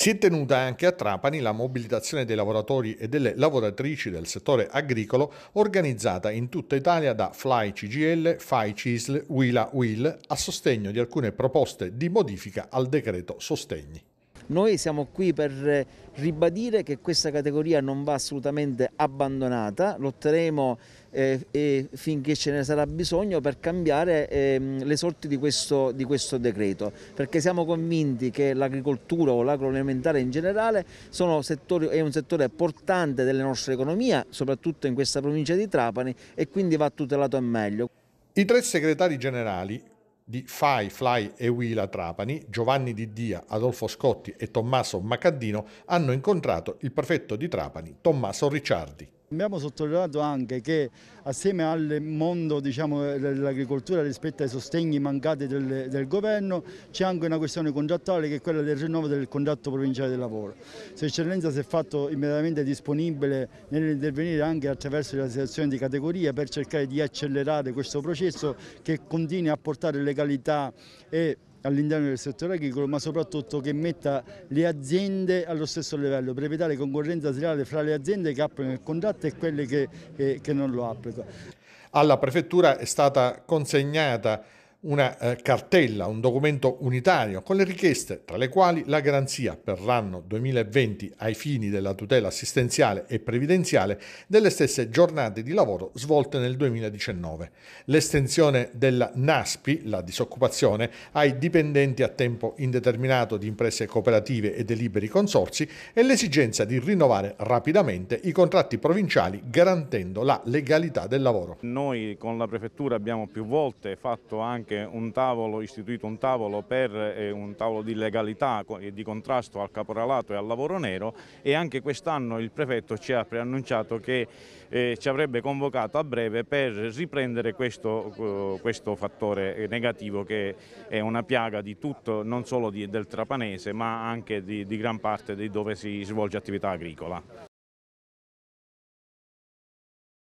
Si è tenuta anche a Trapani la mobilitazione dei lavoratori e delle lavoratrici del settore agricolo organizzata in tutta Italia da Fly CGL, Fai CISL, Wila Will a sostegno di alcune proposte di modifica al decreto sostegni. Noi siamo qui per ribadire che questa categoria non va assolutamente abbandonata, lotteremo eh, eh, finché ce ne sarà bisogno per cambiare eh, le sorti di questo, di questo, decreto, perché siamo convinti che l'agricoltura o l'agroalimentare in generale settori, è un settore portante della nostra economia, soprattutto in questa provincia di Trapani e quindi va tutelato al meglio. I tre segretari generali di Fai, Fly e Wila Trapani, Giovanni Di Dia, Adolfo Scotti e Tommaso Macaddino hanno incontrato il prefetto di Trapani, Tommaso Ricciardi. Abbiamo sottolineato anche che assieme al mondo diciamo, dell'agricoltura rispetto ai sostegni mancati del, del governo c'è anche una questione contrattuale che è quella del rinnovo del contratto provinciale del lavoro. Sua Eccellenza si è fatto immediatamente disponibile nell'intervenire anche attraverso le associazioni di categoria per cercare di accelerare questo processo che continui a portare legalità e all'interno del settore agricolo ma soprattutto che metta le aziende allo stesso livello per evitare concorrenza sleale fra le aziende che applicano il contratto e quelle che, eh, che, non lo applicano. Alla prefettura è stata consegnata una eh, cartella, un documento unitario con le richieste, tra le quali la garanzia per l'anno 2020 ai fini della tutela assistenziale e previdenziale delle stesse giornate di lavoro svolte nel 2019, l'estensione della NASPI, la disoccupazione, ai dipendenti a tempo indeterminato di imprese cooperative e dei liberi consorsi e l'esigenza di rinnovare rapidamente i contratti provinciali garantendo la legalità del lavoro. Noi con la Prefettura abbiamo più volte fatto anche anche un tavolo, istituito un tavolo, per, eh, un tavolo di legalità e di contrasto al caporalato e al lavoro nero e anche quest'anno il prefetto ci ha preannunciato che eh, ci avrebbe convocato a breve per riprendere questo, questo, fattore eh, negativo che è una piaga di tutto, non solo di, del trapanese ma anche di, di gran parte di dove si svolge attività agricola.